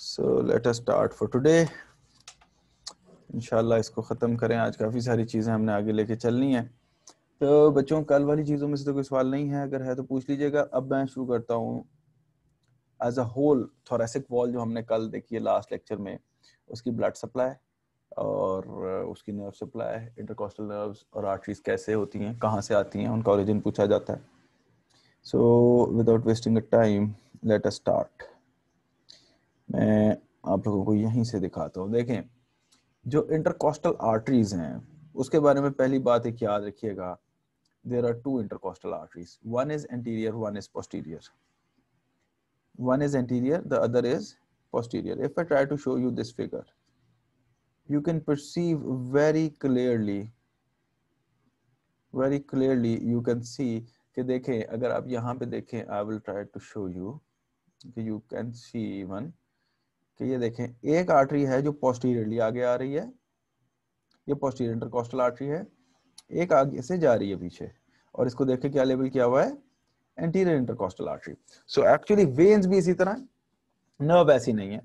So let us start for today इनशाला इसको ख़त्म करें आज काफ़ी सारी चीज़ें हमने आगे लेके चलनी है तो बच्चों कल वाली चीज़ों में से तो कोई सवाल नहीं है अगर है तो पूछ लीजिएगा अब मैं शुरू करता हूँ as a whole thoracic wall जो हमने कल देखी है लास्ट लेक्चर में उसकी ब्लड सप्लाई और uh, उसकी नर्व सप्लाई इंटरकोस्टल नर्व्स और आर्टरीज कैसे होती हैं कहाँ से आती हैं उनका ओरिजिन पूछा जाता है so without wasting a time let us start मैं आप लोगों को यहीं से दिखाता हूँ देखें जो इंटरकोस्टल आर्टरीज हैं उसके बारे में पहली बात एक याद रखिएगा there are two intercostal arteries one is anterior one is posterior one is anterior the other is posterior if I try to show you this figure you can perceive very clearly very clearly you can see कि देखें अगर आप यहाँ पे देखें I will try to show you you can see one कि ये देखें एक आर्टरी है जो पोस्टीरियरली आगे आ रही है ये पोस्टीरियर इंटरकोस्टल आर्टरी है एक आगे से जा रही है पीछे और इसको देखें क्या लेवल किया हुआ है anterior intercostal artery so actually veins भी इसी तरह नर्व ऐसी नहीं है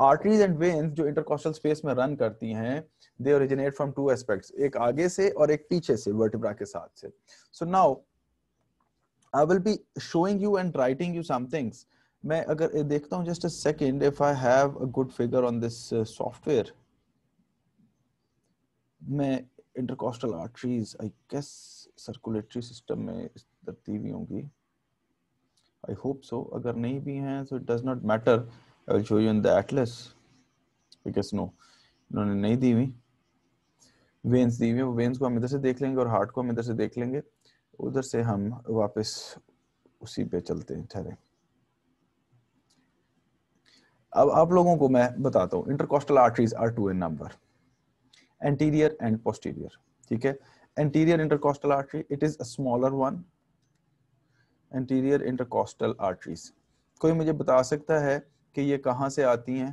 आर्टरीज एंड वेन्स जो इंटरकोस्टल स्पेस में रन करती हैं they originate from two aspects एक आगे से और एक पीछे से वर्टिब्रा के साथ से so now I will be showing you and writing you some things मैं अगर देखता हूं just a second if I have a good figure on this software मैं intercostal arteries I guess circulatory system में इस भी होंगी आई होप सो अगर नहीं भी हैं so it does not matter I will show you in the atlas I guess no इन्होंने नहीं दी हुई वेन्स दी हुई वेन्स को हम इधर से देख लेंगे और हार्ट को हम इधर से देख लेंगे उधर से हम वापस उसी पे चलते हैं ठहरे अब आप लोगों को मैं बताता हूँ intercostal arteries are two in number anterior and posterior ठीक है anterior intercostal artery it is a one anterior intercostal arteries कोई मुझे बता सकता है कि ये कहां से आती हैं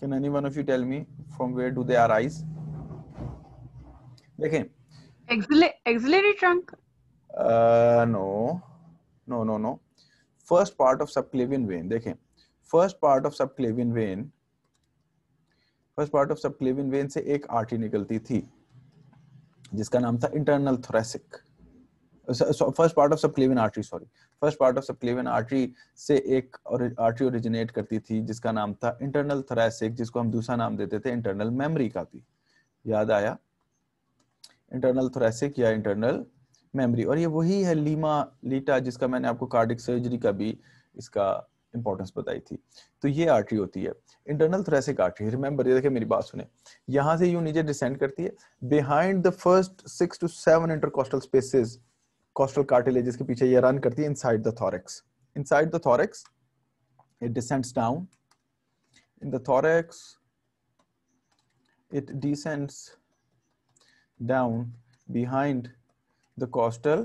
can any one of you tell me from where do they arise देखें axillary trunk no no no no first part of subclavian vein देखें first part of subclavian vein first part of subclavian vein से एक artery निकलती थी जिसका नाम था internal thoracic first part of subclavian artery sorry first part of subclavian artery से एक आर्टरी ओरिजिनेट करती थी जिसका नाम था इंटरनल थोरेसिक जिसको हम दूसरा नाम देते थे इंटरनल मेमोरी का भी याद आया इंटरनल थोरेसिक या इंटरनल मेमोरी और ये वही है लीमा लीटा जिसका मैंने आपको कार्डिक सर्जरी का भी इसका इंपॉर्टेंस बताई थी तो ये आर्टरी होती है इंटरनल थ्रेसिक आर्टरी रिमेंबर ये देखिए मेरी बात सुने यहाँ से यू नीचे डिसेंड करती है behind the first six to seven intercostal spaces costal cartilage के पीछे ये रन करती है inside the thorax inside the thorax it descends down in the thorax it descends down behind the costal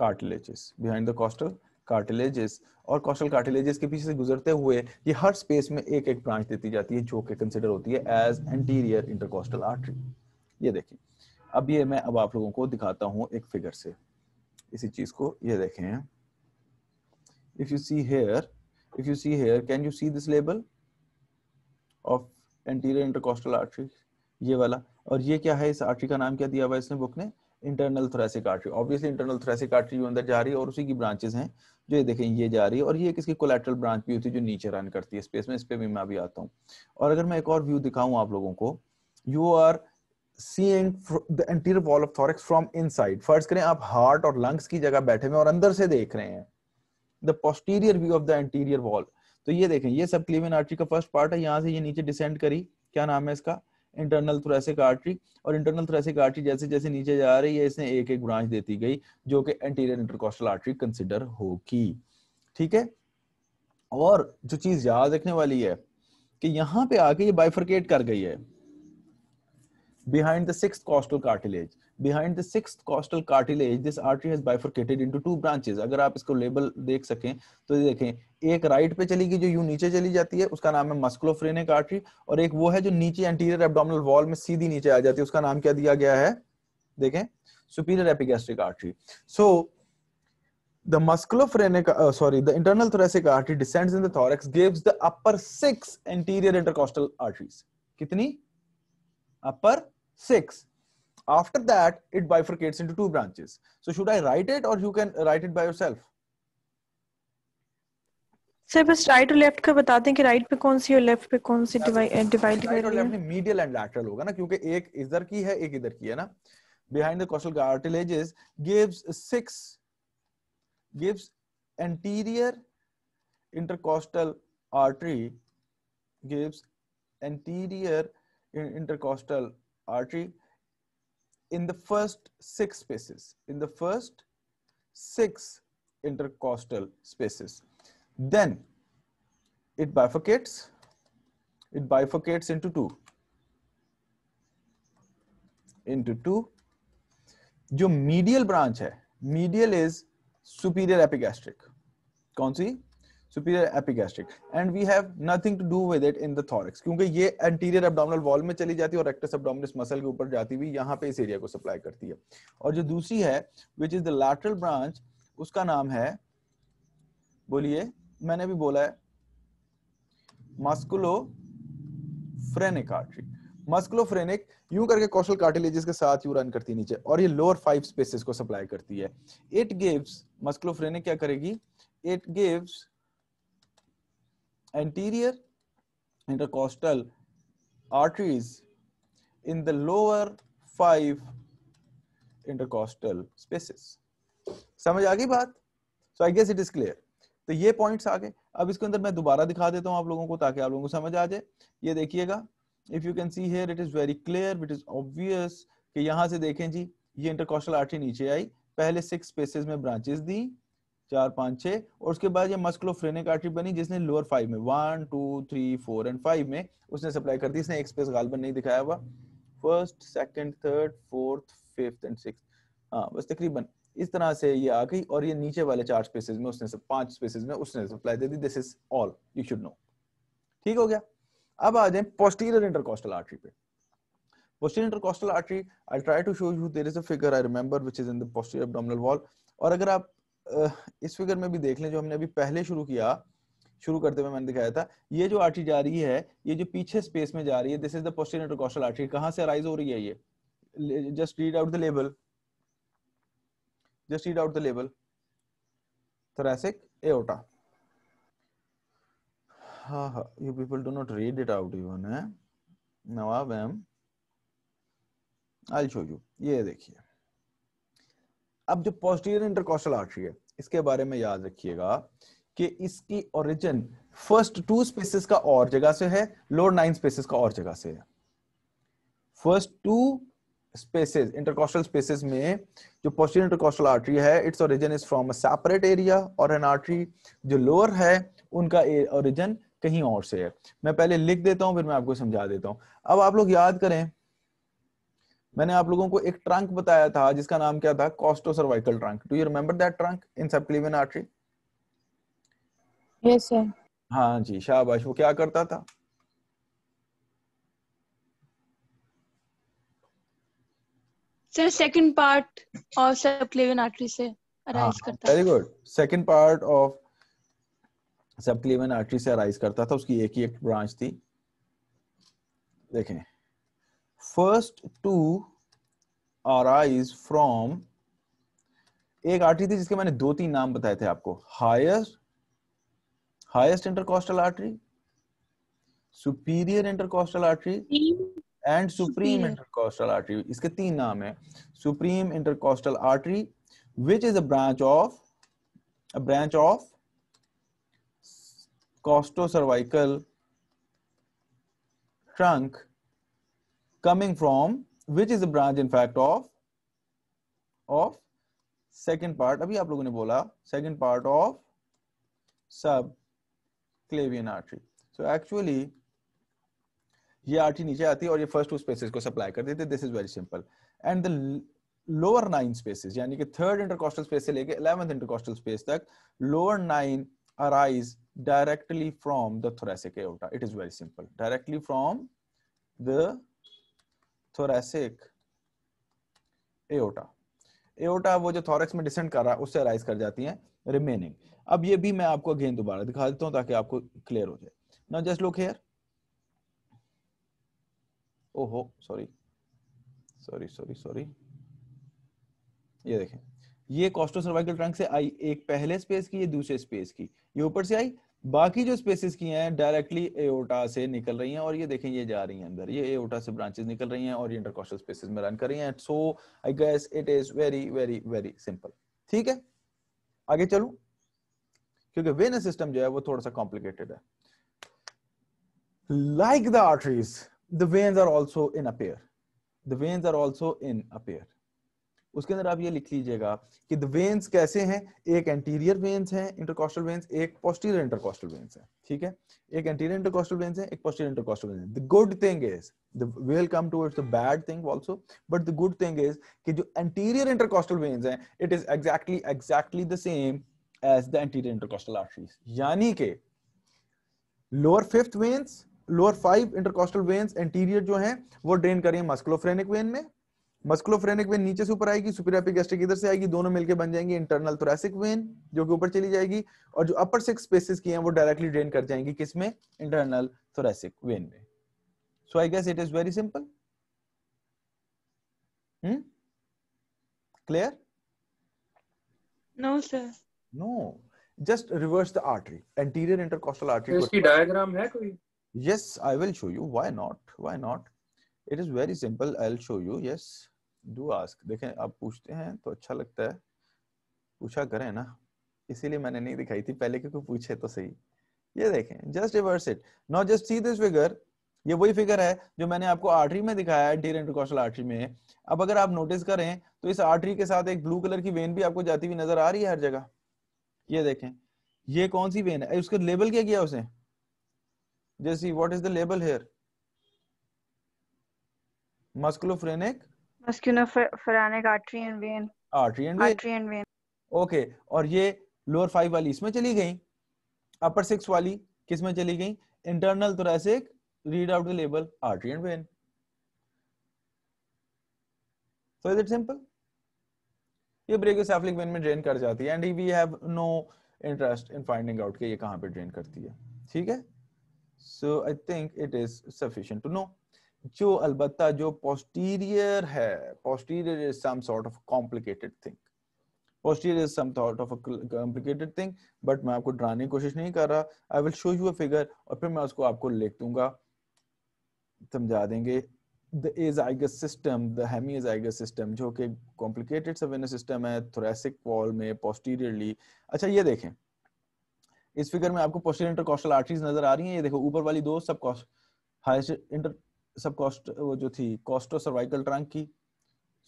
cartilages behind the costal cartilages और costal cartilages के पीछे से गुजरते हुए ये हर स्पेस में एक एक ब्रांच देती जाती है जो कि कंसिडर होती है एज एंटीरियर इंटरकोस्टल आर्ट्री ये देखें अब ये मैं अब आप लोगों को दिखाता हूं एक फिगर से इसी चीज को ये देखें if you see here if you see here can you see this label of anterior intercostal artery ये वाला और ये क्या है इस आर्ट्री का नाम क्या दिया हुआ इसने बुक ने internal thoracic artery obviously internal thoracic artery अंदर जा रही है और उसी की ब्रांचेस हैं जो ये देखें ये जा रही है और ये किसकी कोलेट्रल ब्रांच भी होती है जो नीचे रन करती है स्पेस में इस पर भी मैं अभी आता हूँ और अगर मैं एक और व्यू दिखाऊँ आप लोगों को you are seeing the anterior wall of thorax from inside फर्ज करें आप हार्ट और लंग्स की जगह बैठे हुए और अंदर से देख रहे हैं the posterior view of the anterior wall तो ये देखें ये सब क्लीवियन आर्टरी का फर्स्ट पार्ट है यहाँ से ये नीचे डिसेंड करी क्या नाम है इसका इंटरनल थोरेसिक आर्टरी और इंटरनल थोरेसिक आर्टरी जैसे जैसे नीचे जा रही है इसने एक एक ब्रांच देती गई जो कि एंटीरियर इंटरकोस्टल आर्टरी कंसिडर होगी ठीक है और जो चीज याद रखने वाली है कि यहां पे आके ये बाइफर्केट कर गई है behind the six costal cartilage behind the six costal cartilage this artery has bifurcated into two branches अगर आप इसको लेबल देख सकें तो ये देखें एक राइट पे चली गई जो यू नीचे चली जाती है उसका नाम है मस्कुलोफ्रेनिक आर्टरी और एक वो है जो नीचे एंटीरियर एब्डोमिनल वॉल में सीधी नीचे आ जाती है उसका नाम क्या दिया गया है देखें superior epigastric artery so the musculophrenic sorry the internal thoracic artery descends in the thorax gives the upper six anterior intercostal arteries कितनी upper six after that it bifurcates into two branches so should i write it or you can write it by yourself sir बस right और left का बता दें कि right पे कौन सी और लेफ्ट पे कौन सी डिवाइड डिवाइड कर रही है मीडियल एंड लैटरल होगा ना क्योंकि एक इधर की है एक इधर की है ना Behind the costal cartilages, gives six. Gives anterior intercostal artery gives anterior intercostal artery in the first six spaces, in the first six intercostal spaces. Then it bifurcates, it bifurcates into two, into two. जो medial branch है, medial is superior epigastric. कौन superior epigastric and we have nothing to do with it in the thorax क्योंकि ये anterior abdominal wall में चली जाती है और रेक्टस एब्डोमिनस मसल के ऊपर जाती हुई यहाँ पे इस एरिया को सप्लाई करती है और जो दूसरी है which is the lateral branch उसका नाम है बोलिए मैंने भी बोला है मस्कुलो फ्रेनिक आर्टरी मस्कुलोफ्रेनिक यूं करके कौशल कार्टिलेजेस के साथ यू रन करती है नीचे और ये लोअर फाइव स्पेसेस को सप्लाई करती है इट गिव्स फ्रेनिक क्या करेगी it gives anterior intercostal arteries in the lower five intercostal spaces. समझ आ गई बात so I guess it is clear तो ये पॉइंट्स आ गए अब इसके अंदर मैं दोबारा दिखा देता हूँ आप लोगों को ताकि आप लोगों को समझ आ जाए ये देखिएगा if you can see here it is very clear it is obvious कि यहाँ से देखें जी ये इंटरकॉस्टल आर्टरी नीचे आई पहले सिक्स स्पेसेस में ब्रांचेस दी चार पांच छह और उसके बाद ये मस्कुलोफ्रेनिक आर्टरी बनी जिसने लोअर फाइव में one two three four and five में उसने सप्लाई कर दी इसने एक्सप्रेस गालबन नहीं दिखाया हुआ first second third fourth fifth and six हाँ बस तकरीबन इस तरह से ये आ गई और ये नीचे वाले चार स्पेसेस में उसने सब पांच स्पेसेस में उसने सप्लाई दे दी this is all you should know ठीक हो गया अब आ जाए पोस्टीरियर इंटरकोस्टल आर्टरी पे posterior intercostal artery i'll try to show you there is a figure i remember which is in the posterior abdominal wall और अगर आप इस फिगर में भी देख लें जो हमने अभी पहले शुरू किया शुरू करते हुए मैंने दिखाया था ये जो आर्टी जा रही है ये जो पीछे स्पेस में जा रही है this is costal artery costal कहाँ से अराइज हो रही है ये just read out the label just read out the label thoracic aorta ha ha you people do not read it out even eh? now i am i'll show you ye अब जो posterior intercostal artery है इसके बारे में याद रखिएगा कि इसकी ओरिजिन फर्स्ट टू स्पेसिस का और जगह से है लोअर नाइन स्पेसिस का और जगह से है first two spaces intercostal spaces में जो पोस्टीरियर इंटरकोस्टल आर्टरी है its origin is from a separate area और एन आर्टरी जो लोअर है उनका ओरिजिन कहीं और से है मैं पहले लिख देता हूं फिर मैं आपको समझा देता हूं अब आप लोग याद करें मैंने आप लोगों को एक ट्रंक बताया था जिसका नाम क्या था costocervical trunk do you remember that trunk in subclavian artery yes sir हाँ जी शाहबाश वो क्या करता था sir second part of subclavian artery से अराइज हाँ, करता very good second part of subclavian artery से अराइज करता था उसकी एक ही एक ब्रांच थी देखें फर्स्ट टू आराइज फ्रॉम एक आर्टरी थी जिसके मैंने दो तीन नाम बताए थे आपको highest highest intercostal artery superior intercostal artery and supreme intercostal artery इसके तीन नाम है supreme intercostal artery which is a branch of a branch of cervical trunk coming from which is a branch in fact of of second part abhi aap logo ne second part of subclavian artery so actually ye artery niche aati hai aur ye first two spaces ko supply this is very simple and the lower nine spaces yani ki third intercostal space se leke 11th intercostal space tak lower nine arise directly from the thoracic aorta it is very simple directly from the thoracic aorta aorta वो जो thorax में decent कर रहा है उससे rise कर जाती है रिमेनिंग अब ये भी मैं आपको अगेन दोबारा दिखा देता हूं ताकि आपको क्लियर हो जाए नाउ जस्ट लुक हियर ओहो सॉरी सॉरी सॉरी सॉरी ये देखें ये कॉस्टो सर्वाइकल ट्रंक से आई एक पहले स्पेस की ये दूसरे स्पेस की ये ऊपर से आई बाकी जो स्पेसिस की हैं डायरेक्टली एओटा से निकल रही हैं और ये देखें ये जा रही हैं अंदर ये एओटा से ब्रांचेस निकल रही हैं और ये इंटरकॉस्टल स्पेसिस में रन कर रही हैं so I guess it is very very very simple ठीक है आगे चलू क्योंकि वेन सिस्टम जो है वो थोड़ा सा कॉम्प्लिकेटेड है like the arteries the veins are also in a pair the veins are also in a pair उसके अंदर आप ये लिख लीजिएगा कि द वेन्स कैसे हैं एक एंटीरियर वेन्स हैं इंटरकॉस्टल वेन्स एक पोस्टीरियर इंटरकॉस्टल वेन्स है ठीक है एक एंटीरियर इंटरकॉस्टल वेन्स है एक posterior intercostal veins the good thing is the will come towards the bad thing also but the good thing is कि जो एंटीरियर इंटरकॉस्टल वेन्स हैं it is exactly exactly the same as the anterior intercostal arteries यानी कि lower fifth veins lower five intercostal veins anterior जो है वो drain करें मस्कुलोफ्रेनिक when में मस्कुलोफ्रेनिक वेन नीचे से ऊपर आएगी सुपीरियर गैस्ट्रिक इधर से आएगी दोनों मिलकर बन जाएंगे इंटरनल थोरेसिक वेन जो कि ऊपर चली जाएगी और जो अपर सिक्स स्पेसेस की हैं वो डायरेक्टली ड्रेन कर जाएंगी किसमें इंटरनल थोरेसिक वेन में so I guess it is very simple clear no sir no just reverse the artery anterior intercostal artery इसकी डायग्राम है कोई yes I will show you why not why not it is very simple i'll show you yes do ask देखें आप पूछते हैं तो अच्छा लगता है पूछा करें ना इसीलिए मैंने नहीं दिखाई थी पहले क्योंकि पूछे तो सही ये देखें just reverse it not just see this figure ये वही फिगर है जो मैंने आपको आर्टरी में दिखाया है डीर इंटरकॉशल आर्टरी में अब अगर आप नोटिस करें तो इस आर्टरी के साथ एक ब्लू कलर की वेन भी आपको जाती हुई नजर आ रही है हर जगह ये देखें ये कौन सी वेन है उसका लेबल क्या किया उसने जैसी what is the label here musculophrenic muscular phrenic artery and vein artery and vein artery and vein okay और ये लोअर फाइव वाली इसमें चली गई अपर सिक्स वाली किस में चली गई internal thoracic read out the label artery and vein so is it simple ये ब्रेकियोसेफलिक वेन में ड्रेन कर जाती है and we have no interest in finding out कि ये कहां पे ड्रेन करती है ठीक है so I think it is sufficient to know जो अलबत् जो पोस्टीरियर है posterior is some sort of complicated thing posterior is some sort of a complicated thing मैं आपको डराने की कोशिश नहीं कर रहा I will show you a figure और फिर मैं उसको आपको लिख दूंगा समझा देंगे the azygos system the hemi azygos system जो कि कॉम्प्लिकेटेड सवेनस सिस्टम है थोरेसिक वॉल में पोस्टीरियरली अच्छा ये देखें इस फिगर में आपको पोस्टीरियर इंटरकॉस्टल आर्टरीज नजर आ रही हैं ये देखो ऊपर वाली दो सब हाइस्ट इंटर सब कॉस्ट वो जो थी कॉस्टो सर्वाइकल ट्रंक की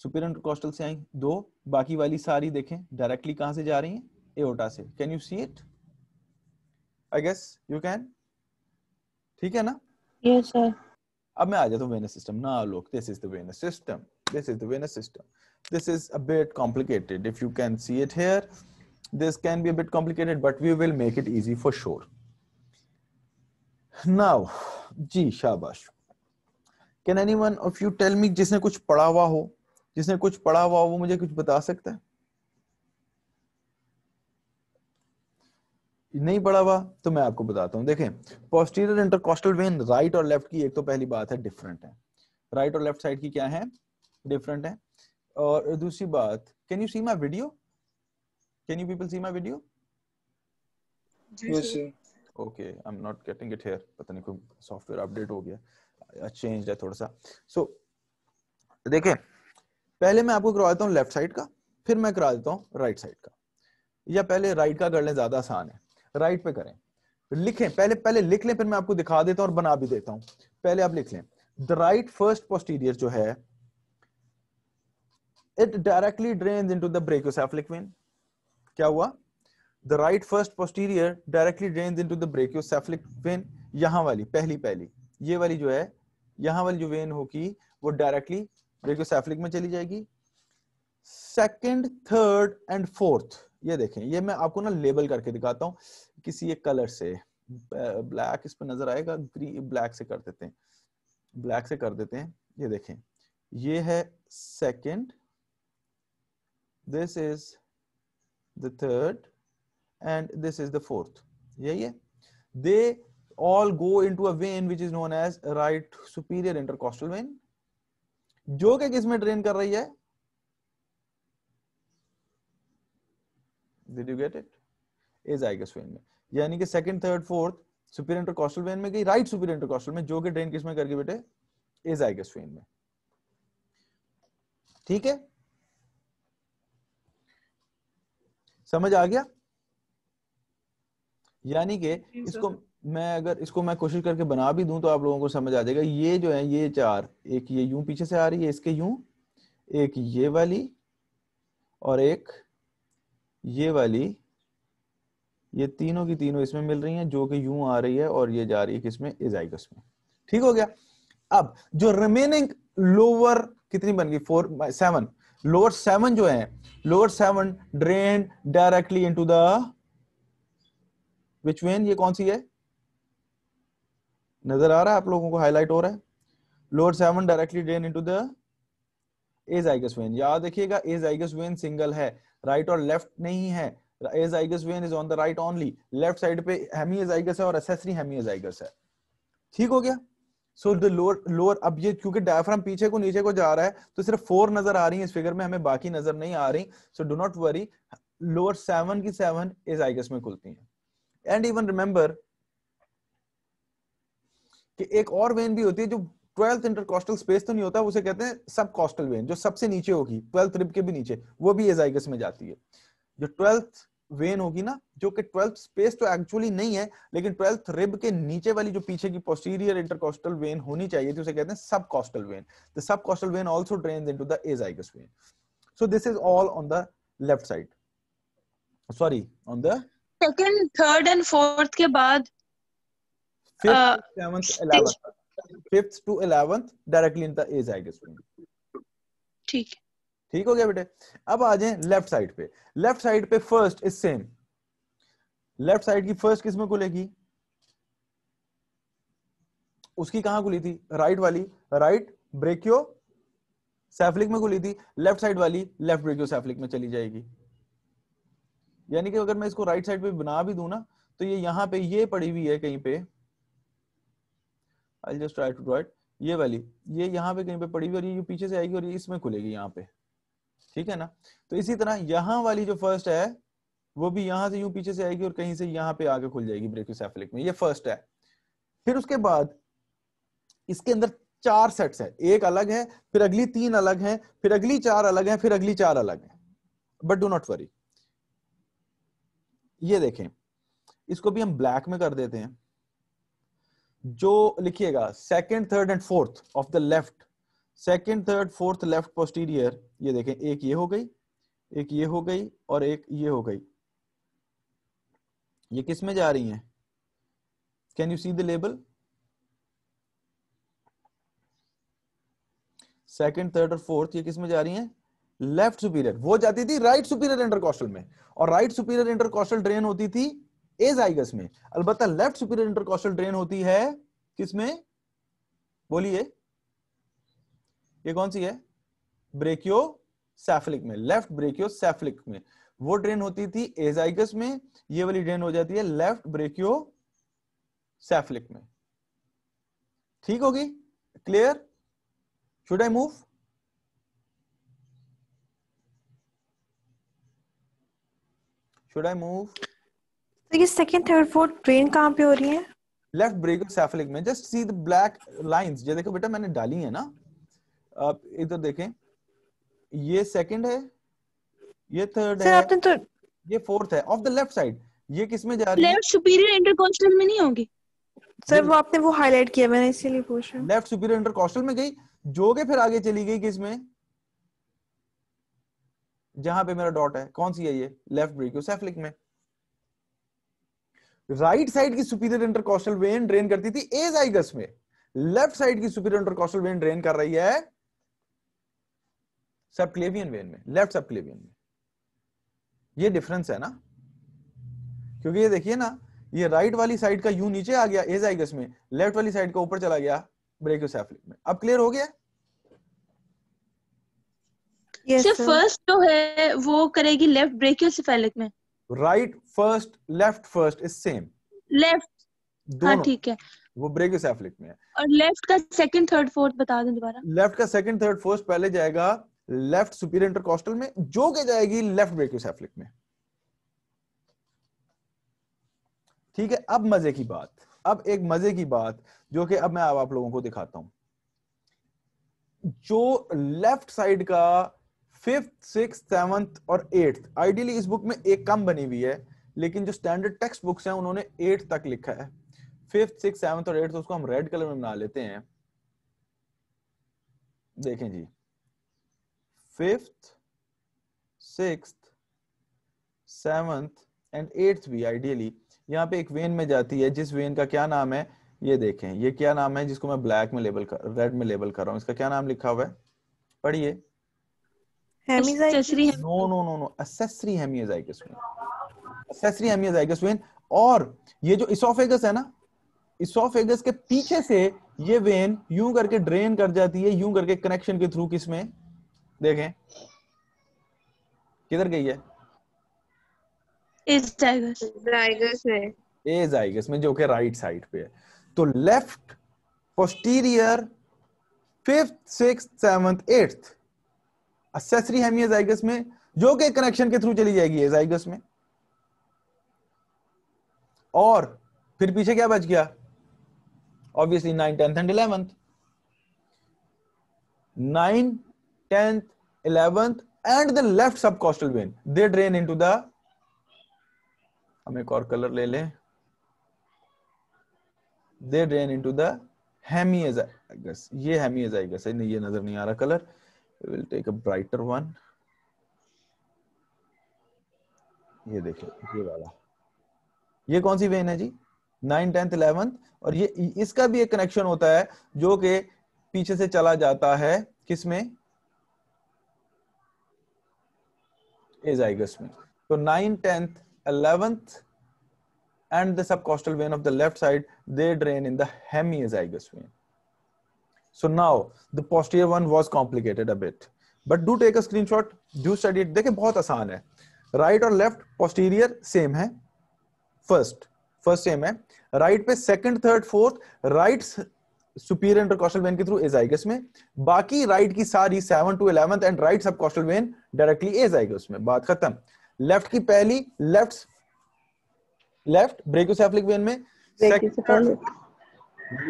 सुपीरियर कॉस्टल से आई दो बाकी वाली सारी देखें डायरेक्टली कहाँ से जा रही हैं एओटा से can you see it I guess you can ठीक है ना यस yes, सर अब मैं आ जाता हूँ वेनस सिस्टम ना लोग this is the venous system this is the venous system this is a bit complicated if you can see it here this can be a bit complicated but we will make it easy for sure now gee shabash can any one of you tell me जिसने कुछ पढ़ा हुआ हो जिसने कुछ पढ़ा हुआ हो वो मुझे कुछ बता सकता है नहीं पढ़ा हुआ तो मैं आपको बताता हूँ देखें पोस्टीरियर इंटरकोस्टल वेन राइट और लेफ्ट की एक तो पहली बात है डिफरेंट है राइट और लेफ्ट साइड की क्या है डिफरेंट है और दूसरी बात can you see my video can you people see my video okay I am not getting it here पता नहीं कोई सॉफ्टवेयर अपडेट हो गया चेंज है थोड़ा सा सो so, देखें पहले मैं आपको करवा देता हूँ लेफ्ट साइड का फिर मैं करा देता हूँ राइट साइड का या पहले राइट का कर लें ज्यादा आसान है राइट पे करें लिखें पहले पहले लिख लें फिर मैं आपको दिखा देता हूँ और बना भी देता हूँ पहले आप लिख लें द राइट फर्स्ट पोस्टीरियर जो है it directly drain in to the brachiocephalic vein क्या हुआ the right first posterior directly drain in to the brachiocephalic vein यहां वाली पहली पहली ये वाली जो है यहां वाली जो वेन होगी वो डायरेक्टली ब्रेकियोसेफलिक में चली जाएगी सेकेंड थर्ड एंड फोर्थ ये देखें ये मैं आपको ना लेबल करके दिखाता हूँ किसी एक कलर से ब्लैक इस पर नजर आएगा ग्रीन ब्लैक से कर देते हैं ब्लैक से कर देते हैं ये देखें ये है second this is the third and this is the fourth यही है दे all go into a vein which is known as right superior intercostal vein जो कि किस में ड्रेन कर रही है did you get it azygos vein में यानी कि second third fourth superior intercostal vein में गई राइट सुपीरियर इंटरकॉस्टल में जो कि ड्रेन किस में करके बेटे एजाइगस वेन में ठीक है समझ आ गया यानी कि इसको मैं अगर इसको मैं कोशिश करके बना भी दूं तो आप लोगों को समझ आ जाएगा ये जो है ये चार एक ये यूं पीछे से आ रही है इसके यूं एक ये वाली और एक ये वाली ये तीनों की तीनों इसमें मिल रही हैं जो कि यूं आ रही है और ये जा रही है किसमें इजाइगस में ठीक हो गया अब जो रिमेनिंग लोअर कितनी बन गई फोर सेवन लोअर सेवन जो है lower seven drain directly in to दिचवेन वेन ये कौन सी है नजर आ रहा है आप लोगों को हाईलाइट हो रहा है lower seven directly drain into the azygos vein याद रखिएगा एजाइगस वेन सिंगल है राइट और लेफ्ट नहीं है azygos vein is on the right only left side पे हेमीएजाइगस है और एसेसरी हेमीएजाइगस है ठीक हो गया सो द लोअर लोअर अब ये क्योंकि डायफ्राम पीछे को नीचे को जा रहा है तो सिर्फ फोर नजर आ रही है इस फिगर में हमें बाकी नजर नहीं आ रही so do not worry lower seven की सेवन एजाइगस में खुलती है एंड इवन रिमेंबर कि एक और वेन भी होती है जो ट्वेल्थ इंटरकॉस्टल स्पेस तो नहीं होता उसे कहते हैं सब कॉस्टल वेन जो सबसे नीचे होगी ट्वेल्थ रिब के भी नीचे वो भी एजाइगस में जाती है जो ट्वेल्थ वेन होगी ना जो कि ट्वेल्थ स्पेस तो एक्चुअली नहीं है लेकिन ट्वेल्थ रिब के नीचे वाली जो पीछे की पोस्टीरियर इंटरकॉस्टल वेन होनी चाहिए थी उसे कहते हैं subcostal vein the subcostal vein also drain in to the azygos vein so this is all on the left side sorry on the second third and fourth के बाद fifth, uh, seventh, eleventh, fifth to eleventh directly in the ठीक ठीक हो गया बेटे अब आ जाए लेफ्ट साइड पे लेफ्ट साइड पे first is same left side की फर्स्ट किसमें खुलेगी उसकी कहां खुली थी राइट right वाली राइट right, ब्रेकियो सैफलिक में खुली थी लेफ्ट साइड वाली लेफ्ट ब्रेकियो सैफलिक में चली जाएगी यानी कि अगर मैं इसको राइट right साइड पे बना भी दू ना तो ये यहां पे ये पड़ी हुई है कहीं पे I just try to draw it ये वाली ये यहाँ पे कहीं पे पड़ी हुई और ये पीछे से आएगी और ये इसमें खुलेगी यहाँ पे ठीक है ना तो इसी तरह यहाँ वाली जो फर्स्ट है वो भी यहाँ से यूं पीछे से आएगी और कहीं से यहाँ पे आके खुल जाएगी ब्रेकियोसेफेलिक में ये फर्स्ट है फिर उसके बाद इसके अंदर चार सेट्स है एक अलग है फिर अगली तीन अलग है फिर अगली चार अलग है फिर अगली चार अलग है बट डो नॉट वरी ये देखें इसको भी हम ब्लैक में कर देते हैं जो लिखिएगा second third and fourth of the left second third fourth left posterior ये देखें एक ये हो गई एक ये हो गई और एक ये हो गई ये किस में जा रही हैं can you see the label second third और फोर्थ ये किस में जा रही हैं लेफ्ट सुपीरियर वो जाती थी राइट सुपीरियर इंटरकॉस्टल में और राइट सुपीरियर इंटरकॉस्टल ड्रेन होती थी एजाइगस में अलबत्ता लेफ्ट सुपीरियर इंटरकोस्टल ड्रेन होती है किसमें बोलिए ये कौन सी है ब्रेकियो सेफलिक में लेफ्ट ब्रेकियो सेफलिक में वो ड्रेन होती थी एजाइगस में ये वाली ड्रेन हो जाती है लेफ्ट ब्रेकियो सेफलिक में ठीक होगी clear should I move should I move तो ये सेकंड थर्ड फोर्थ ट्रेन कहाँ पे हो रही है लेफ्ट ब्रेकोसेफेलिक में just see the black lines ये देखो बेटा मैंने डाली है ना आप इधर देखें ये सेकंड है ये थर्ड है आपने तो ये फोर्थ है ऑफ द लेफ्ट साइड ये किसमें जा रही है लेफ्ट सुपीरियर इंटरकॉस्टल में नहीं होगी सर वो आपने वो हाईलाइट किया मैंने इसीलिए पूछ रहा लेफ्ट सुपीरियर इंटरकॉस्टल में गई जो के फिर आगे चली गई किसमें जहां पे मेरा डॉट है कौन सी है ये लेफ्ट ब्रेकोसेफेलिक में राइट साइड की सुपीरियर इंटरकॉस्टल वेन ड्रेन करती थी ए जाइगस में लेफ्ट साइड की सुपीरियर इंटरकॉस्टल वेन ड्रेन कर रही है सबक्लेवियन वेन में लेफ्ट सबक्लेवियन में ये डिफरेंस है ना क्योंकि ये देखिए ना ये राइट वाली साइड का यू नीचे आ गया एजाइगस में लेफ्ट वाली साइड का ऊपर चला गया ब्रेक में अब क्लियर हो गया फर्स्ट yes, अच्छा, जो है वो करेगी लेफ्ट ब्रेकियोसेफेलिक में right first left first is same left हाँ ठीक है वो ब्रेक में है और लेफ्ट का सेकंड थर्ड फोर्थ बता दें दोबारा लेफ्ट का सेकंड थर्ड फोर्थ पहले जाएगा लेफ्ट सुपीरियर इंटरकॉस्टल में जो के जाएगी लेफ्ट ब्रेक में ठीक है अब मजे की बात अब एक मजे की बात जो कि अब मैं अब आप लोगों को दिखाता हूं जो लेफ्ट साइड का फिफ्थ सिक्स सेवंथ और एट्थ आइडियली इस बुक में एक कम बनी हुई है लेकिन जो स्टैंडर्ड टेक्स्ट बुक्स हैं उन्होंने एट्थ तक लिखा है फिफ्थ सिक्स सेवंथ और एट्थ उसको हम रेड कलर में बना लेते हैं देखें जी fifth six seventh and eighth भी आइडियली यहाँ पे एक वेन में जाती है जिस वेन का क्या नाम है ये देखें ये क्या नाम है जिसको मैं ब्लैक में लेबल कर रेड में लेबल कर रहा हूं इसका क्या नाम लिखा हुआ है पढ़िए no no no no accessory hemiazygos vein accessory hemiazygos vein और ये जो इसोफेगस है ना इसोफेगस के पीछे से ये वेन यूं करके ड्रेन कर जाती है यूं करके कनेक्शन के थ्रू किस में देखें किधर गई है एजाइगस में जो के राइट साइड पे है तो left posterior fifth six seventh eighth accessory hemiazygos में जो कि कनेक्शन के थ्रू चली जाएगी जाइगस में और फिर पीछे क्या बच गया obviously nine tenth and eleventh nine tenth eleventh and the left subcostal vein they drain in to the हम एक और कलर ले लें they drain in to the hemiazygos ये हेमी है नहीं ये नजर नहीं आ रहा colour we will take a brighter one ये देखिए ये वाला ये कौन सी वेन है जी नाइन टेंथ इलेवेंथ और ये इसका भी एक कनेक्शन होता है जो कि पीछे से चला जाता है किसमें एजाइगस में तो nine tenth eleventh and the subcostal vein of the left side they drain in the hemiazygous vein So now the posterior one was complicated a bit. But do take a screenshot, do study it. देखें बहुत आसान है right और left posterior same है first first same है right पे second third fourth right superior intercostal vein के through azygos में बाकी राइट की सारी seven to eleventh and right subcostal vein directly azygos में बात खत्म लेफ्ट की पहली लेफ्ट लेफ्ट ब्रेकोसेफलिक वेन में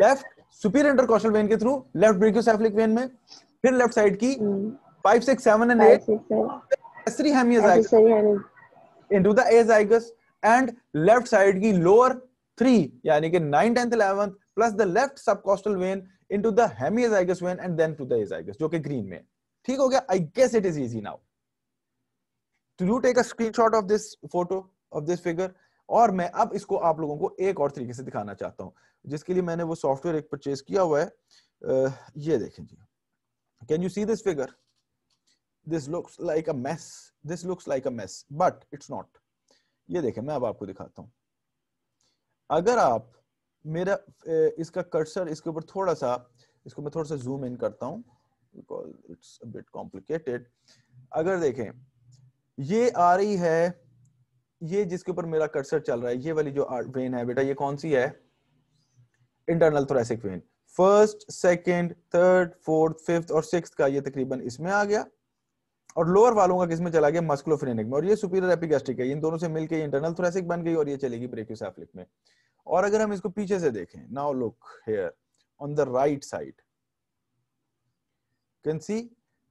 लेफ्ट सुपीरियर इंटरकॉस्टल वेन के थ्रू लेफ्ट ब्रेकियोसेफेलिक वेन में फिर लेफ्ट साइड की five six seven and eight accessory हेमियोजाइगस into the azygos and left side की लोअर थ्री यानी कि nine tenth eleventh plus the left subcostal vein into the hemiazygos vein and then to the azygos जो कि green में ठीक हो गया I guess it is easy now to you take a screenshot of this photo of this figure और मैं अब इसको आप लोगों को एक और तरीके से दिखाना चाहता हूँ जिसके लिए मैंने वो सॉफ्टवेयर एक परचेज किया हुआ है ये देखें जी can you see this figure this looks like a mess this looks like a mess but it's not ये देखें मैं अब आपको दिखाता हूँ अगर आप मेरा इसका कर्सर इसके ऊपर थोड़ा सा इसको मैं थोड़ा सा जूम इन करता हूँ बिकॉज इट्स बिट कॉम्प्लिकेटेड अगर देखें ये आ रही है ये जिसके ऊपर मेरा कर्सर चल रहा है ये वाली जो वेन है बेटा ये कौन सी है internal thoracic vein first second third fourth fifth और सिक्स का ये तकरीबन इसमें आ गया और लोअर वालों का किसमें चला गया मस्कुलोफ्रेनिक में और ये सुपीरियर एपिगैस्ट्रिक है इन दोनों से मिलकर इंटरनल थोरेसिक बन गई और ये चलेगी ब्रेक्योसेफलिक में और अगर हम इसको पीछे से देखें now look here on the right side can see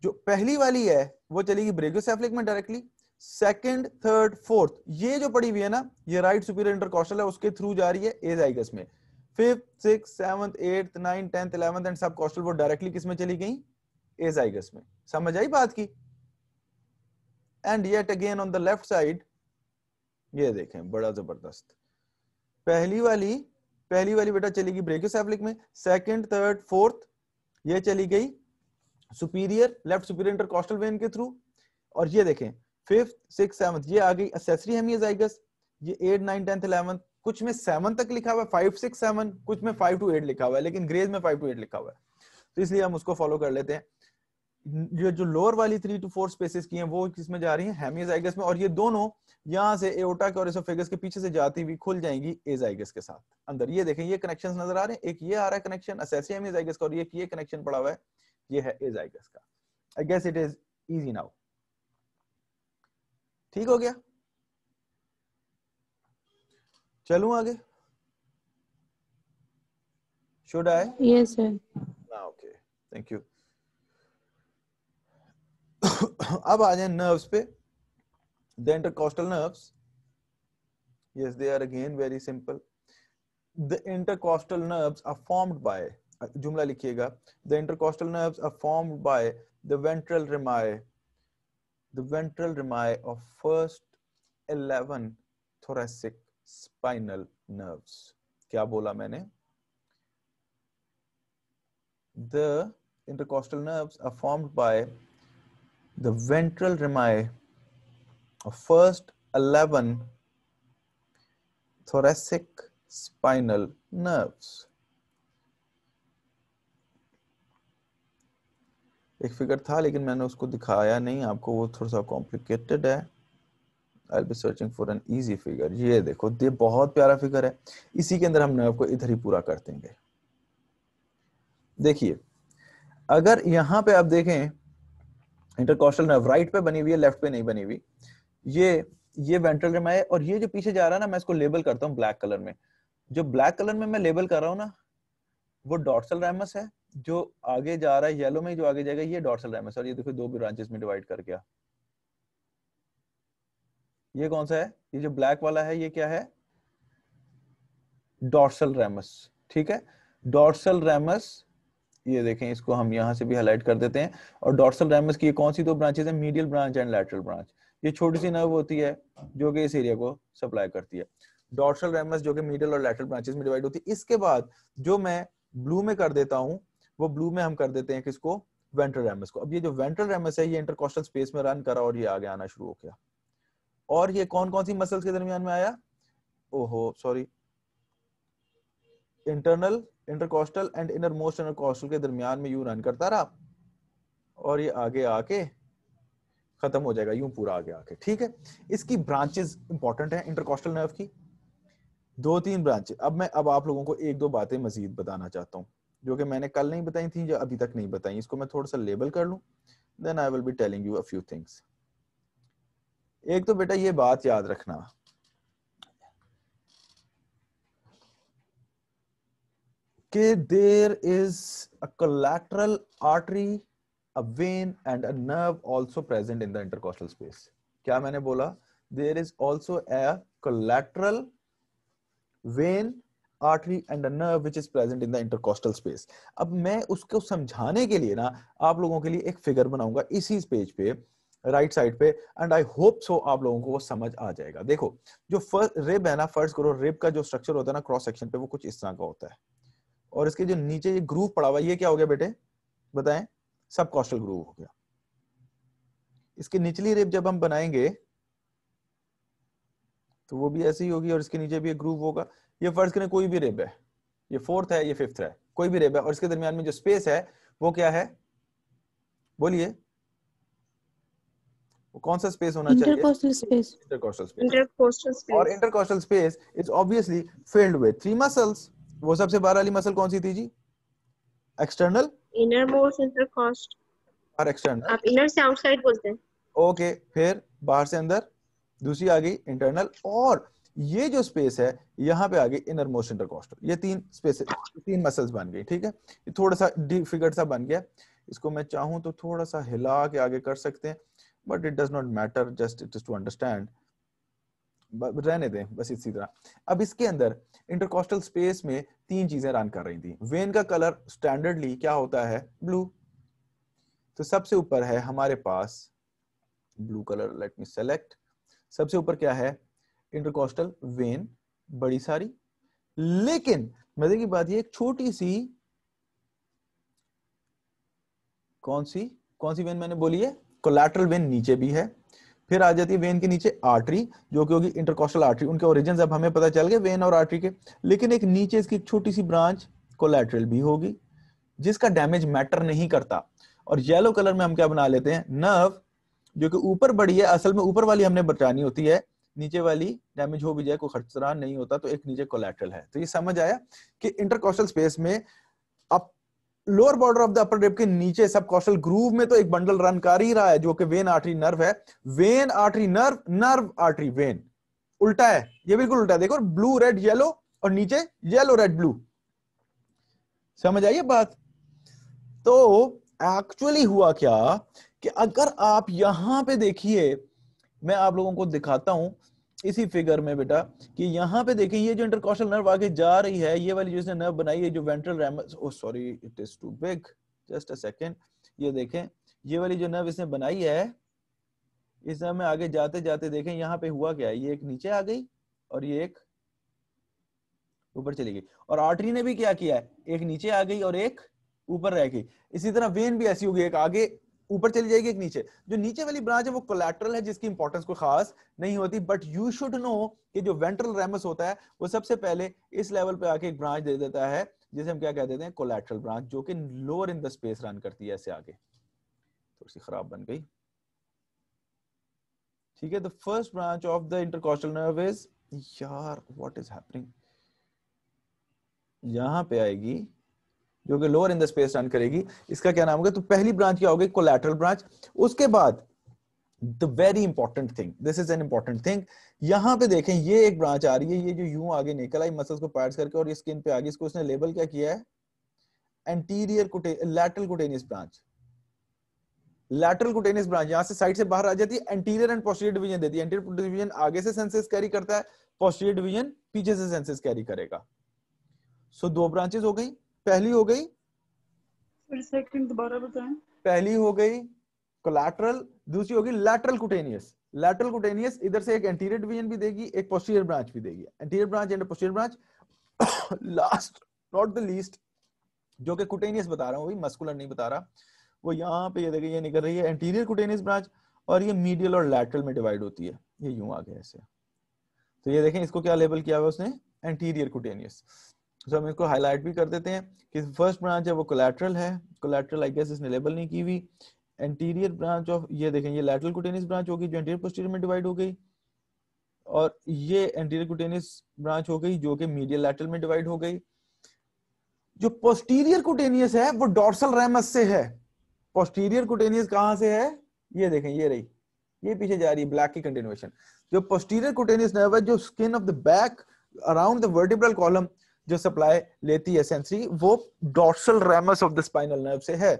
जो पहली वाली है वो चलेगी ब्रेक्योसेफलिक में डायरेक्टली सेकेंड थर्ड फोर्थ ये जो पड़ी हुई है ना ये राइट सुपीरियर इंटरकॉस्टल है उसके थ्रू जा रही है एजाइगस में fifth six seventh eighth nine tenth eleventh and subcostal वो डायरेक्टली किसमें चली गई एजाइगस में समझ आई बात की and yet again on the left side ये देखें बड़ा जबरदस्त पहली वाली पहली वाली बेटा चली गई ब्रेक में सेकेंड थर्ड फोर्थ ये चली गई superior left superior intercostal vein के थ्रू और ये देखें फिफ्थ सिक्स सेवंथ ये आ गई असेसरी हेमियजाइगस ये एट नाइन टेंथ इलेवंथ कुछ में सेवन तक लिखा हुआ है फाइव सिक्स सेवन कुछ में फाइव टू एट लिखा हुआ है लेकिन ग्रेज में फाइव टू एट लिखा हुआ है तो इसलिए हम उसको फॉलो कर लेते हैं ये जो लोअर वाली थ्री टू फोर स्पेसिस की हैं वो किसमें जा रही हैं हेमियोजाइगस में और ये दोनों यहाँ से एओटा के और एसोफेगस के पीछे से जाती हुई खुल जाएंगी एजाइगस के साथ अंदर ये देखें ये कनेक्शंस नजर आ रहे हैं एक ये आ रहा है कनेक्शन असेसी हेमियोजाइगस का और एक ये कनेक्शन पड़ा हुआ है ये है एजाइगस का I guess it is easy now ठीक हो गया चलू आगे should i yes sir ah, okay अब आ जाए नर्व्स पे the intercostal nerves yes they are again very simple the intercostal nerves are formed by जुमला लिखिएगा the intercostal nerves are formed by the ventral rami the ventral rami of first 11 thoracic spinal nerves kya bola maine the intercostal nerves are formed by the ventral rami of first 11 thoracic spinal nerves एक figure था लेकिन मैंने उसको दिखाया नहीं आपको वो थोड़ा सा कॉम्प्लिकेटेड है I be searching for an easy figure ये देखो ये बहुत प्यारा फिगर है इसी के अंदर हम नर्व को इधर ही पूरा कर देंगे देखिए अगर यहाँ पे आप देखें इंटरकॉस्टल नर्व राइट पे बनी हुई है लेफ्ट पे नहीं बनी हुई ये ये वेंट्रल रिम है और ये जो पीछे जा रहा है ना मैं इसको लेबल करता हूँ ब्लैक कलर में जो ब्लैक कलर में मैं लेबल कर रहा हूँ ना वो डॉर्सल रैमस है जो आगे जा रहा है येलो में जो आगे जाएगा ये डॉर्सल रैमस और ये देखो दो ब्रांचेस में डिवाइड कर गया ये कौन सा है ये जो ब्लैक वाला है ये क्या है डॉर्सल रैमस ठीक है डॉर्सल रैमस ये देखें इसको हम यहां से भी हाईलाइट कर देते हैं और डॉर्सल रैमस की ये कौन सी दो ब्रांचेस है medial branch and lateral branch ये छोटी सी नर्व होती है जो कि इस एरिया को सप्लाई करती है डॉर्सल रैमस जो कि मीडियल और लैटरल ब्रांचेस में डिवाइड होती है इसके बाद जो मैं ब्लू में कर देता हूं वो ब्लू में हम कर देते हैं किसको वेंट्रल रेमस को अब ये जो वेंट्रल रेमस है ये इंटरकोस्टल स्पेस में रन करा और ये आगे आना शुरू हो गया और ये कौन कौन सी मसल्स के दरमियान में आया ओहो sorry internal intercostal and inner most intercostal के दरमियान में यू रन करता रहा और ये आगे आके खत्म हो जाएगा यूं पूरा आगे आके ठीक है इसकी ब्रांचेस इंपॉर्टेंट है इंटरकोस्टल नर्व की दो तीन ब्रांचेस अब मैं अब आप लोगों को एक दो बातें मजीद बताना चाहता हूँ जो कि मैंने कल नहीं बताई थी या अभी तक नहीं बताई इसको मैं थोड़ा सा लेबल कर लू then I will be telling you a few things एक तो बेटा ये बात याद रखना कि there is a collateral artery a vein and a nerve also present in the intercostal space क्या मैंने बोला there is also a collateral vein artery and a nerve which is present in the intercostal space अब मैं उसको समझाने के लिए ना आप लोगों के लिए एक फिगर बनाऊंगा इसी पेज पे राइट साइड पे एंड आई होप सो आप लोगों को वो समझ आ जाएगा देखो जो फर्स्ट रिब है ना फर्स्ट करो रिब का जो स्ट्रक्चर होता है ना क्रॉस सेक्शन पे वो कुछ इस तरह का होता है और इसके जो नीचे ये ग्रूव पड़ा हुआ ये क्या हो गया बेटे बताएं सब कॉस्टल ग्रूव हो गया इसके निचली रिब जब हम बनाएंगे तो वो भी ऐसी ही होगी और इसके नीचे भी एक ग्रूव होगा ये फर्ज करें कोई भी रेब है ये फोर्थ है ये फिफ्थ है कोई भी रेब है और इसके दरमियान में जो स्पेस है वो क्या है बोलिए कौन सा स्पेस होना चाहिए स्पेस इंटरकोस्टल स्पेस और intercostal space is obviously filled वो सबसे बाहर वाली मसल कौन सी थी जी एक्सटर्नल इनर इंटरकोस्ट और एक्सटर्नल आप इनर से आउटसाइड बोलते हैं ओके okay, फिर बाहर से अंदर दूसरी आ गई इंटरनल और ये जो स्पेस है यहाँ पे आ गई इनर मोस्ट इंटरकोस्टल ये तीन स्पेस तीन मसल्स बन गई ठीक है ये थोड़ा सा डिफिकल्ट सा बन गया इसको मैं चाहूँ तो थोड़ा सा हिला के आगे कर सकते हैं but it does not matter just it is to understand रहने दें बस इसी तरह अब इसके अंदर इंटरकोस्टल स्पेस में तीन चीजें रन कर रही थी वेन का कलर स्टैंडर्डली क्या होता है ब्लू तो सबसे ऊपर है हमारे पास blue colour let me select सबसे ऊपर क्या है इंटरकोस्टल वेन बड़ी सारी लेकिन मजे की बात एक छोटी सी कौन सी कौन सी वेन मैंने बोली है कोलैटरल वेन नीचे भी है फिर आ जाती है वेन के नीचे आर्टरी जो कि होगी इंटरकोस्टल आर्टरी उनके ओरिजिन अब हमें पता चल गए वेन और आर्टरी के लेकिन एक नीचे इसकी छोटी सी ब्रांच कोलैटरल भी होगी जिसका डैमेज मैटर नहीं करता और येलो कलर में हम क्या बना लेते हैं नर्व जो कि ऊपर बड़ी है असल में ऊपर वाली हमने बचानी होती है नीचे वाली डैमेज हो भी जाए कोई खतरा नहीं होता तो एक नीचे कोलेट्रल है तो ये समझ आया कि इंटरकॉस्टल स्पेस में आप lower border of the upper डेप के नीचे सब कॉस्टल ग्रूव में तो एक बंडल रन कर ही रहा है जो कि वेन आर्टरी नर्व है vein artery nerve nerve artery vein उल्टा है ये बिल्कुल उल्टा है देखो ब्लू रेड येलो और नीचे येलो रेड ब्लू समझ आई बात तो एक्चुअली हुआ क्या कि अगर आप यहां पे देखिए मैं आप लोगों को दिखाता हूं इसी फिगर में बेटा कि यहाँ पे देखें ये जो इंटरकॉशल नर्व आगे जा रही है ये वाली जो इसने नर्व बनाई है जो ventral ramus oh sorry it is too big just a second ये देखें ये वाली जो नर्व इसने बनाई है इस नर्व में आगे जाते जाते देखें यहाँ पे हुआ क्या है ये एक नीचे आ गई और ये एक ऊपर चली गई और आर्टरी ने भी क्या किया है एक नीचे आ गई और एक ऊपर रह गई इसी तरह वेन भी ऐसी होगी एक आगे ऊपर चली जाएगी एक नीचे जो नीचे वाली ब्रांच है वो कोलेट्रल है जिसकी इंपॉर्टेंस को खास नहीं होती बट यू शुड नो कि जो वेंट्रल रेमस होता है वो सबसे पहले इस लेवल पे आके एक ब्रांच दे देता है जिसे हम क्या कह देते हैं कोलेट्रल ब्रांच जो कि lower in the space run करती है ऐसे आगे थोड़ी सी खराब बन गई ठीक है the first branch of the intercostal nerve is यार व्हाट इज हैपनिंग यहां पे आएगी जो कि lower in the space run करेगी इसका क्या नाम होगा तो पहली ब्रांच क्या होगी कोलेट्रल ब्रांच उसके बाद the very important thing this is an important thing यहां पे देखें ये एक ब्रांच आ रही है ये जो यू आगे निकल आई मसल्स को पार्ट करके और ये स्किन पे आ गई इसको उसने लेबल क्या किया है anterior lateral cutaneous branch lateral cutaneous branch यहां से साइड से बाहर आ जाती है एंटीरियर एंड पोस्टीरियर डिवीजन देती है एंटीरियर डिवीजन आगे से सेंसेस कैरी करता है पोस्टीरियर डिवीजन पीछे से सेंसेस कैरी करेगा सो so, दो ब्रांचेस हो गई पहली हो गई सेकंड दोबारा बताएं पहली हो गई कोलैटरल दूसरी होगी लैटरल कुटेनियस लैटरल कुटेनियस इधर से एक एंटीरियर डिवीजन भी देगी एक पोस्टीरियर ब्रांच भी देगी anterior branch and posterior branch last not the least जो कि कुटेनियस बता रहा हूं हूँ मस्कुलर नहीं बता रहा वो यहां पे ये देखिए ये निकल रही है एंटीरियर कुटेनियस ब्रांच और ये मीडियल और लैटरल में डिवाइड होती है ये यूं आ गया ऐसे तो ये देखें इसको क्या लेबल किया हुआ उसने एंटीरियर कुटेनियस तो हम इसको हाईलाइट भी कर देते हैं कि फर्स्ट ब्रांच है वो कोलेट्रल है कोलेट्रल आई गेस इसने लेबल नहीं की हुई एंटीरियर ब्रांच ऑफ ये देखें ये लैटरल कुटेनिस ब्रांच होगी जो एंटीरियर पोस्टीरियर में डिवाइड हो गई और ये एंटीरियर कुटेनिस ब्रांच हो गई जो कि मीडियल लैटरल में डिवाइड हो गई जो पोस्टीरियर कुटेनियस है वो डॉर्सल रेमस से है पोस्टीरियर कुटेनियस कहां से है ये देखें ये रही ये पीछे जा रही है ब्लैक की कंटिन्यूएशन जो पोस्टीरियर कुटेनियस नर्व है जो skin of the back around the vertebral column जो सप्लाई लेती है सेंसरी वो dorsal ramus of the spinal nerve से है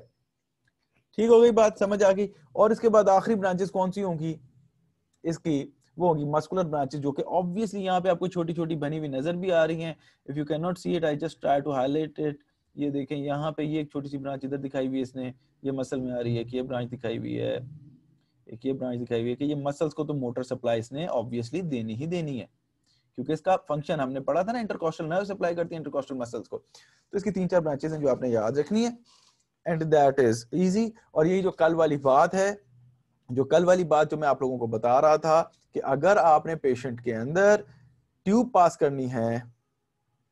ठीक हो गई बात समझ आ गई और इसके बाद आखिरी ब्रांचेस कौन सी होंगी इसकी वो होगी मस्कुलर ब्रांचेस जो कि ऑब्वियसली यहाँ पे आपको छोटी छोटी बनी हुई नजर भी आ रही हैं if you can not see it I just try to highlight it ये देखें यहाँ पे ये एक छोटी सी ब्रांच इधर दिखाई हुई है इसने ये मसल में आ रही है कि ये ब्रांच दिखाई हुई है एक ये ब्रांच दिखाई हुई है कि ये मसल्स को तो मोटर सप्लाई इसने ऑब्वियसली देनी ही देनी है क्योंकि इसका फंक्शन हमने पढ़ा था ना इंटरकॉस्टल नर्व सप्लाई करती है इंटरकॉस्टल मसल्स को तो इसकी तीन चार ब्रांचेस हैं जो आपने याद रखनी है एंड दैट इज इजी और यही जो कल वाली बात है जो कल वाली बात जो मैं आप लोगों को बता रहा था कि अगर आपने पेशेंट के अंदर ट्यूब पास करनी है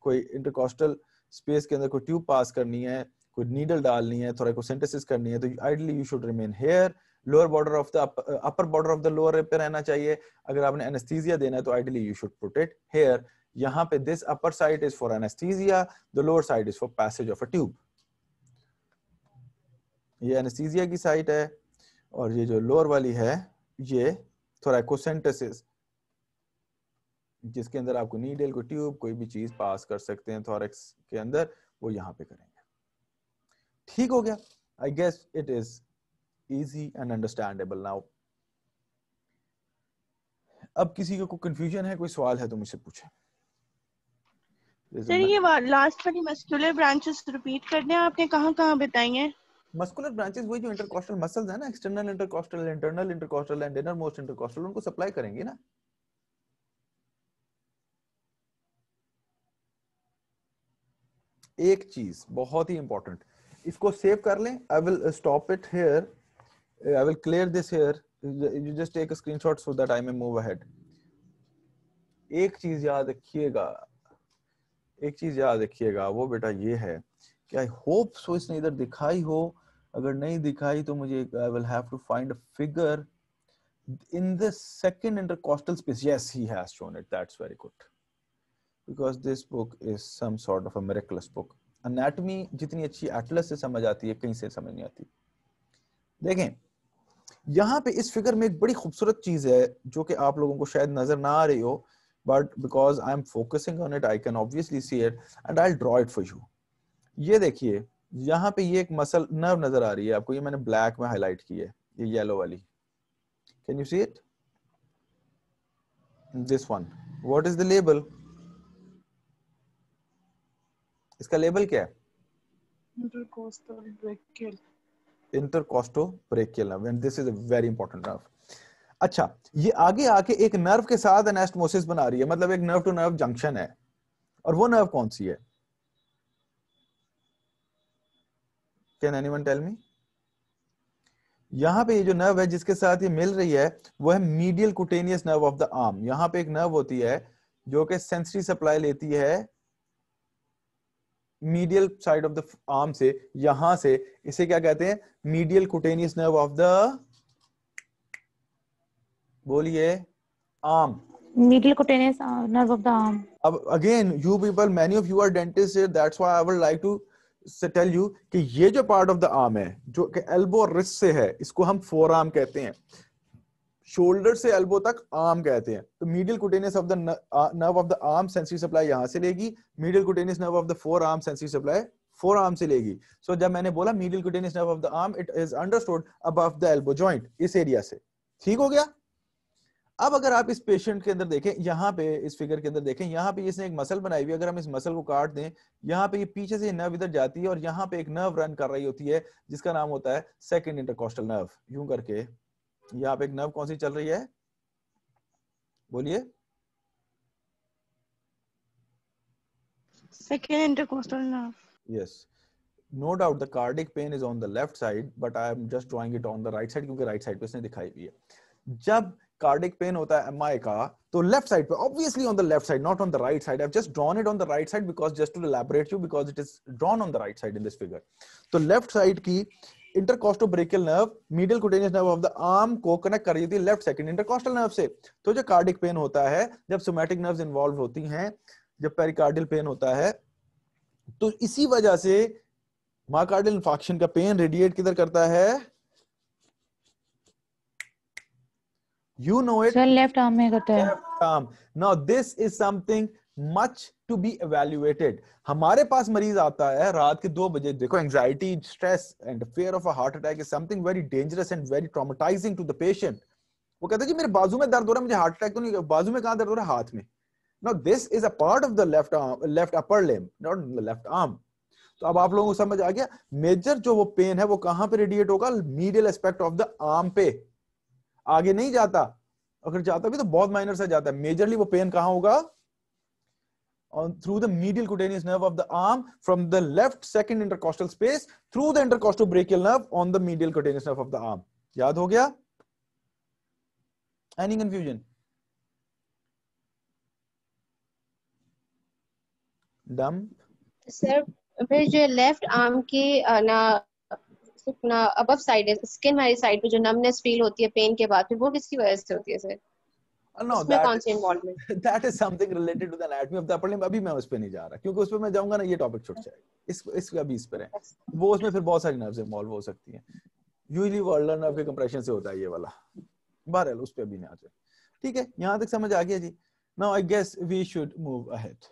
कोई इंटरकॉस्टल स्पेस के अंदर कोई ट्यूब पास करनी है कोई नीडल डालनी है थोड़ा को सिंथेसिस करनी है तो ideally you should remain here lower border of the upper border of the lower rib पे रहना चाहिए अगर आपने एनेस्थीजिया देना है तो ideally you should put it here यहाँ पे this upper side is for anaesthesia the lower side is for passage of a tube ये एनेस्थीजिया की साइट है और ये जो लोअर वाली है ये थोराकोसेंटेसिस जिसके अंदर आपको नीडल को ट्यूब कोई भी चीज पास कर सकते हैं थोरेक्स के अंदर वो यहां पे करेंगे ठीक हो गया I guess it is easy and understandable now अब किसी को कोई कंफ्यूजन है कोई सवाल है तो मुझसे पूछे सर ये लास्ट वाली मस्कुलर ब्रांचेस रिपीट कर दें आपने कहां-कहां बताई हैं मस्कुलर ब्रांचेस वही जो इंटरकॉस्टल मसल्स हैं ना external intercostal internal intercostal and inner most intercostal उनको सप्लाई करेंगे ना एक चीज बहुत ही इंपॉर्टेंट इसको सेव कर लें I will stop it here I will clear this here. You just take a screenshot so that I may move ahead. एक चीज याद रखिएगा एक चीज याद रखिएगा वो बेटा ये है कि आई होप सो इसने इधर दिखाई हो अगर नहीं दिखाई तो मुझे I will have to find a figure in the second intercostal space yes he has shown it that's very good because this book is some sort of a miraculous book anatomy jitni achhi atlas se samajh aati hai kahin se samajh nahi aati देखें यहाँ पे इस figure में एक बड़ी खूबसूरत चीज है जो कि आप लोगों को शायद नजर ना आ रही हो but because I am focusing on it I can obviously see it and I draw it for you ये देखिए यहाँ पे ये एक मसल नर्व नजर आ रही है आपको ये मैंने ब्लैक में हाईलाइट की है ये येलो वाली can you see it this one what is the label इसका लेबल क्या है intercostobrachial nerve and this is a very important nerve अच्छा ये आगे आके एक नर्व के साथ एनेस्टमोसिस बना रही है मतलब एक नर्व टू नर्व जंक्शन है और वो नर्व कौन सी है कैन एनीवन टेल मी यहां पे ये जो नर्व है जिसके साथ ये मिल रही है वो है medial cutaneous nerve of the arm यहां पे एक नर्व होती है जो कि सेंसरी सप्लाई लेती है medial side of the arm से यहां से इसे क्या कहते हैं medial cutaneous nerve of the बोलिए arm medial cutaneous nerve of the arm अब again you people many of you are dentist that's why I would like to tell you कि ये जो पार्ट ऑफ द आर्म है जो elbow और wrist से है इसको हम फोर आर्म कहते हैं शोल्डर से एल्बो तक आर्म कहते हैं तो medial cutaneous of the nerve of the arm sensory supply यहां से लेगी medial cutaneous nerve of the forearm sensory supply forearm से लेगी सो so, जब मैंने बोला medial cutaneous nerve of the arm it is understood above the elbow joint इस area से ठीक हो गया अब अगर आप इस पेशेंट के अंदर देखें यहाँ पे इस फिगर के अंदर देखें यहाँ पे इसने एक मसल बनाई हुई है अगर हम इस मसल को काट दें यहाँ पे ये पीछे से नर्व इधर जाती है और यहाँ पे एक नर्व रन कर रही होती है जिसका नाम होता है सेकंड इंटरकोस्टल नर्व यूं करके यहाँ पे एक नर्व कौन सी चल रही है बोलिए second intercostal nerve yes no doubt the cardiac pain is on the left side but i am just drawing it on the right side kyunki right side pe usne cardiac pain होता है MI का तो left side पे obviously on the left side not on the right side I have just drawn it on the right side because just to elaborate you because it is drawn on the right side in this figure तो left side की intercostal brachial nerve medial cutaneous nerve of the arm को connect कर रही थी left second intercostal nerve से तो जो cardiac pain होता है जब सोमैटिक नर्व्स इन्वॉल्व होती हैं जब पेरिकार्डियल पेन होता है तो इसी वजह से मायोकार्डियल इंफार्क्शन का पेन रेडिएट किधर करता है you know it left arm में करता है left arm now this is something much to be evaluated हमारे पास मरीज आता है रात के दो बजे देखो anxiety stress and fear of a heart attack is something very dangerous and very traumatising to the patient वो कहते हैं जी मेरे बाजू में दर्द हो रहा है मुझे हार्ट अटैक तो नहीं बाजू में कहा दर्द हो रहा है हाथ में no this is a part of the left arm left upper limb not the left arm तो अब आप लोगों को समझ आ गया मेजर जो वो पेन है वो कहां पे रेडिएट होगा medial aspect of the arm पे आगे नहीं जाता अगर जाता भी तो बहुत माइनर सा जाता है मेजरली वो पेन कहां होगा on through the medial cutaneous nerve of the arm from the left second intercostal space through the intercostal brachial nerve on the medial cutaneous nerve of the arm याद हो गया any confusion डम sir फिर जो left arm की ना ना above side skin wali side pe jo numbness feel hoti hai pain ke baad बाद wo वो किसकी वजह से होती है सर नो uh, कौन तो अभी मैं उस पे नहीं जा रहा क्योंकि उस पे मैं जाऊंगा ना ये टॉपिक छूट अच्छा। जाएगा इस इस इस अच्छा। वो उसमें फिर बहुत सारी नर्व्स इन्वॉल्व हो सकती हैं यूजुअली नर्व के कंप्रेशन से होता है ये वाला बहरहाल उस पे अभी नहीं ठीक है यहां तक समझ आ गया जी now I guess we should move ahead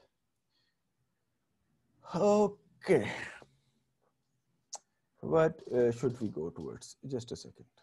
okay what uh, should